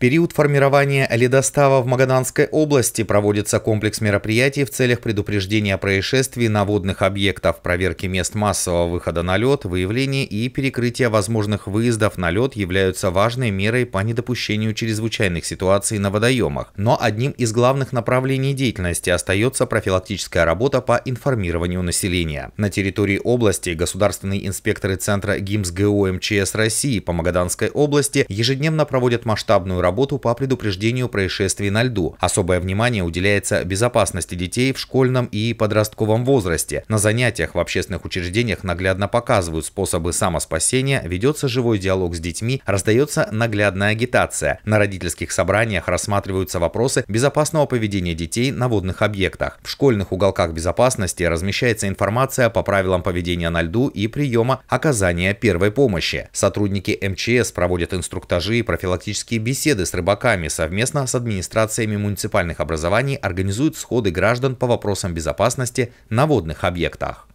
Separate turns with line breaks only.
период формирования ледостава в Магаданской области проводится комплекс мероприятий в целях предупреждения происшествий на водных объектах, проверки мест массового выхода на лед, выявления и перекрытия возможных выездов на лед являются важной мерой по недопущению чрезвычайных ситуаций на водоемах. Но одним из главных направлений деятельности остается профилактическая работа по информированию населения. На территории области государственные инспекторы Центра ГИМС ГО МЧС России по Магаданской области ежедневно проводят масштабную работу работу по предупреждению происшествий на льду. Особое внимание уделяется безопасности детей в школьном и подростковом возрасте. На занятиях в общественных учреждениях наглядно показывают способы самоспасения, ведется живой диалог с детьми, раздается наглядная агитация. На родительских собраниях рассматриваются вопросы безопасного поведения детей на водных объектах. В школьных уголках безопасности размещается информация по правилам поведения на льду и приема оказания первой помощи. Сотрудники МЧС проводят инструктажи и профилактические беседы беседы с рыбаками совместно с администрациями муниципальных образований организуют сходы граждан по вопросам безопасности на водных объектах.